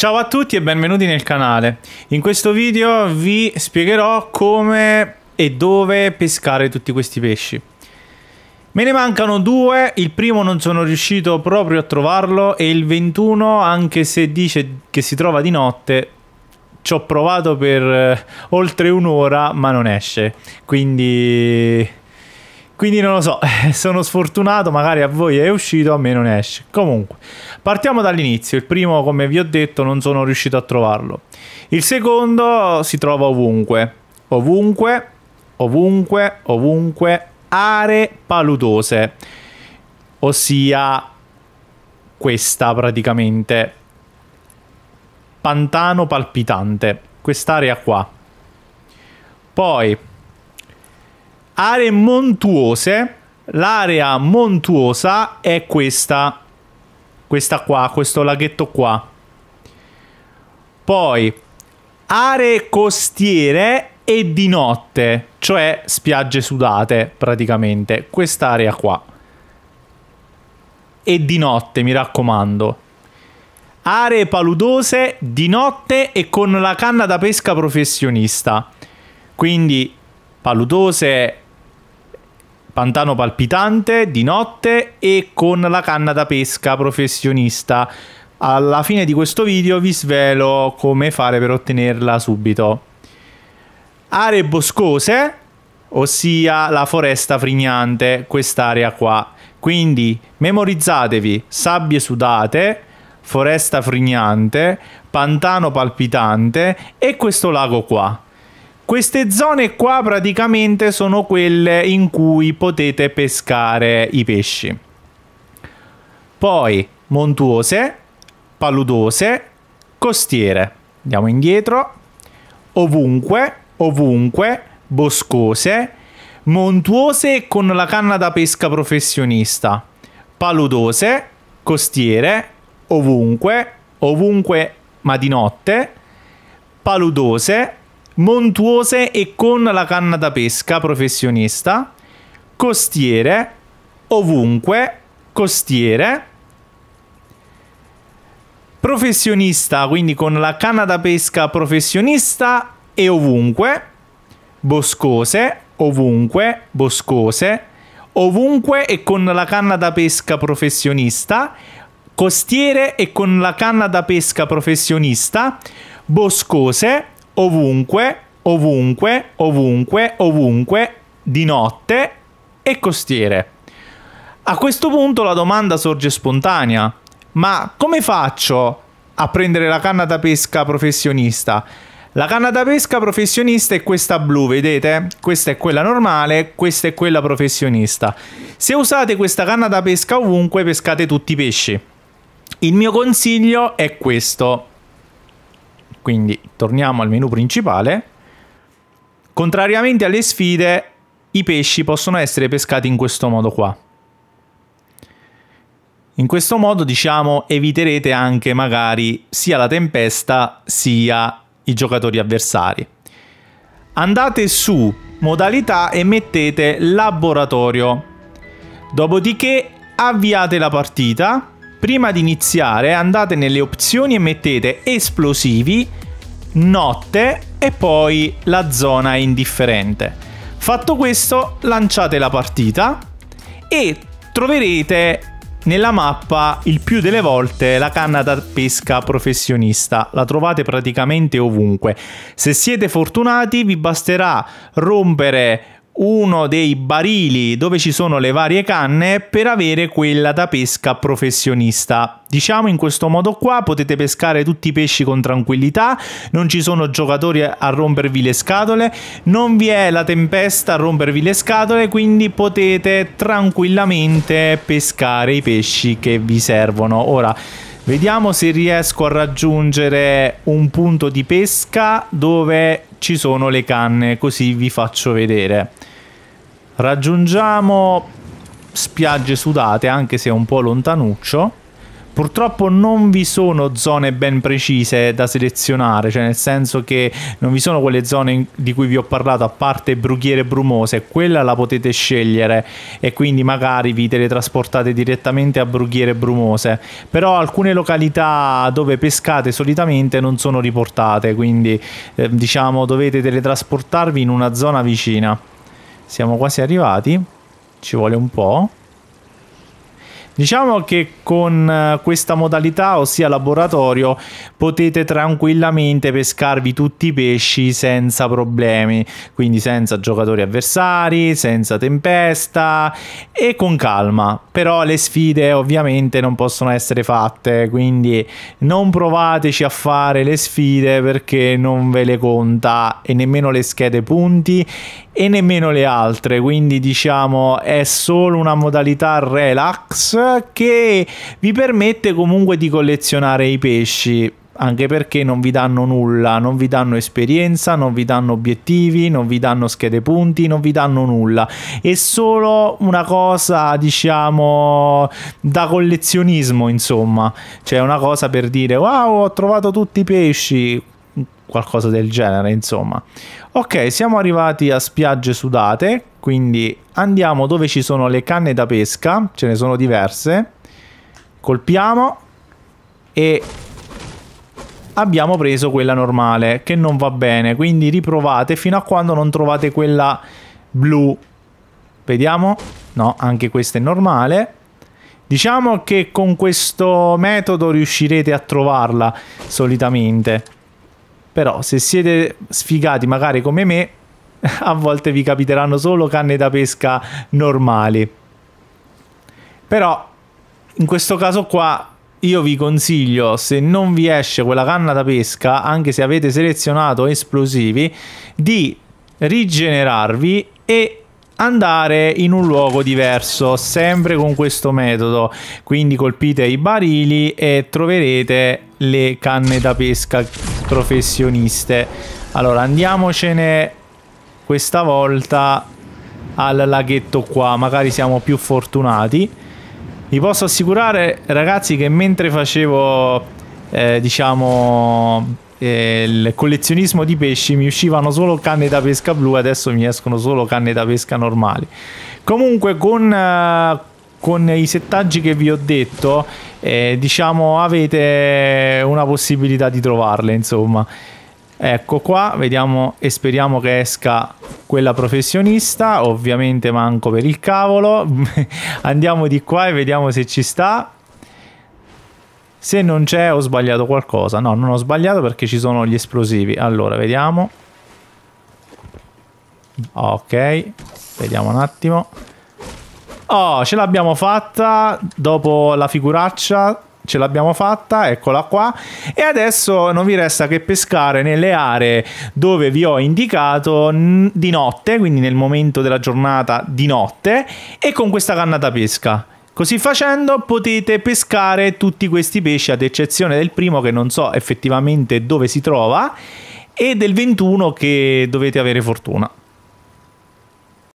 Ciao a tutti e benvenuti nel canale. In questo video vi spiegherò come e dove pescare tutti questi pesci. Me ne mancano due, il primo non sono riuscito proprio a trovarlo e il 21 anche se dice che si trova di notte ci ho provato per eh, oltre un'ora ma non esce quindi quindi non lo so, sono sfortunato, magari a voi è uscito, a me non esce. Comunque, partiamo dall'inizio. Il primo, come vi ho detto, non sono riuscito a trovarlo. Il secondo si trova ovunque. Ovunque, ovunque, ovunque, aree paludose. Ossia questa praticamente. Pantano palpitante. Quest'area qua. Poi Aree montuose. L'area montuosa è questa. Questa qua, questo laghetto qua. Poi aree costiere e di notte, cioè spiagge sudate praticamente, quest'area qua. E di notte, mi raccomando. Aree paludose di notte e con la canna da pesca professionista. Quindi paludose Pantano palpitante di notte e con la canna da pesca professionista. Alla fine di questo video vi svelo come fare per ottenerla subito. Aree boscose, ossia la foresta frignante, quest'area qua. Quindi memorizzatevi sabbie sudate, foresta frignante, pantano palpitante e questo lago qua. Queste zone qua praticamente sono quelle in cui potete pescare i pesci. Poi montuose, paludose, costiere. Andiamo indietro. Ovunque, ovunque, boscose, montuose con la canna da pesca professionista, paludose, costiere, ovunque, ovunque ma di notte, paludose, montuose e con la canna da pesca professionista, costiere, ovunque, costiere, professionista, quindi con la canna da pesca professionista e ovunque, boscose, ovunque, boscose, ovunque e con la canna da pesca professionista, costiere e con la canna da pesca professionista, boscose, ovunque, ovunque, ovunque, ovunque, di notte e costiere. A questo punto la domanda sorge spontanea, ma come faccio a prendere la canna da pesca professionista? La canna da pesca professionista è questa blu, vedete? Questa è quella normale, questa è quella professionista. Se usate questa canna da pesca ovunque, pescate tutti i pesci. Il mio consiglio è questo. Quindi torniamo al menu principale. Contrariamente alle sfide, i pesci possono essere pescati in questo modo qua. In questo modo, diciamo, eviterete anche magari sia la tempesta sia i giocatori avversari. Andate su modalità e mettete laboratorio. Dopodiché avviate la partita Prima di iniziare andate nelle opzioni e mettete esplosivi, notte e poi la zona indifferente. Fatto questo lanciate la partita e troverete nella mappa il più delle volte la canna da pesca professionista, la trovate praticamente ovunque. Se siete fortunati vi basterà rompere uno dei barili dove ci sono le varie canne per avere quella da pesca professionista. Diciamo in questo modo qua potete pescare tutti i pesci con tranquillità, non ci sono giocatori a rompervi le scatole, non vi è la tempesta a rompervi le scatole, quindi potete tranquillamente pescare i pesci che vi servono. Ora Vediamo se riesco a raggiungere un punto di pesca dove ci sono le canne, così vi faccio vedere. Raggiungiamo spiagge sudate, anche se è un po' lontanuccio. Purtroppo non vi sono zone ben precise da selezionare, cioè nel senso che non vi sono quelle zone di cui vi ho parlato, a parte brughiere brumose, quella la potete scegliere e quindi magari vi teletrasportate direttamente a brughiere brumose, però alcune località dove pescate solitamente non sono riportate, quindi eh, diciamo dovete teletrasportarvi in una zona vicina. Siamo quasi arrivati. Ci vuole un po'. Diciamo che con eh, questa modalità, ossia laboratorio, potete tranquillamente pescarvi tutti i pesci senza problemi, quindi senza giocatori avversari, senza tempesta e con calma. Però le sfide ovviamente non possono essere fatte, quindi non provateci a fare le sfide perché non ve le conta e nemmeno le schede punti e nemmeno le altre, quindi diciamo è solo una modalità relax che vi permette comunque di collezionare i pesci anche perché non vi danno nulla, non vi danno esperienza, non vi danno obiettivi, non vi danno schede punti, non vi danno nulla. È solo una cosa, diciamo, da collezionismo, insomma. Cioè una cosa per dire "Wow, ho trovato tutti i pesci" qualcosa del genere, insomma. Ok, siamo arrivati a spiagge sudate, quindi andiamo dove ci sono le canne da pesca, ce ne sono diverse. Colpiamo e abbiamo preso quella normale, che non va bene, quindi riprovate fino a quando non trovate quella blu. Vediamo? No, anche questa è normale. Diciamo che con questo metodo riuscirete a trovarla solitamente. Però se siete sfigati magari come me, a volte vi capiteranno solo canne da pesca normali. Però in questo caso qua io vi consiglio, se non vi esce quella canna da pesca, anche se avete selezionato esplosivi, di rigenerarvi e andare in un luogo diverso, sempre con questo metodo. Quindi colpite i barili e troverete le canne da pesca professioniste. Allora, andiamocene questa volta al laghetto qua, magari siamo più fortunati. Vi posso assicurare, ragazzi, che mentre facevo, eh, diciamo, eh, il collezionismo di pesci, mi uscivano solo canne da pesca blu, adesso mi escono solo canne da pesca normali. Comunque, con, eh, con i settaggi che vi ho detto eh, diciamo avete una possibilità di trovarle insomma ecco qua vediamo e speriamo che esca quella professionista ovviamente manco per il cavolo andiamo di qua e vediamo se ci sta se non c'è ho sbagliato qualcosa no non ho sbagliato perché ci sono gli esplosivi allora vediamo ok vediamo un attimo Oh, ce l'abbiamo fatta dopo la figuraccia. Ce l'abbiamo fatta, eccola qua. E adesso non vi resta che pescare nelle aree dove vi ho indicato di notte, quindi nel momento della giornata di notte, e con questa canna da pesca. Così facendo potete pescare tutti questi pesci, ad eccezione del primo che non so effettivamente dove si trova, e del 21 che dovete avere fortuna.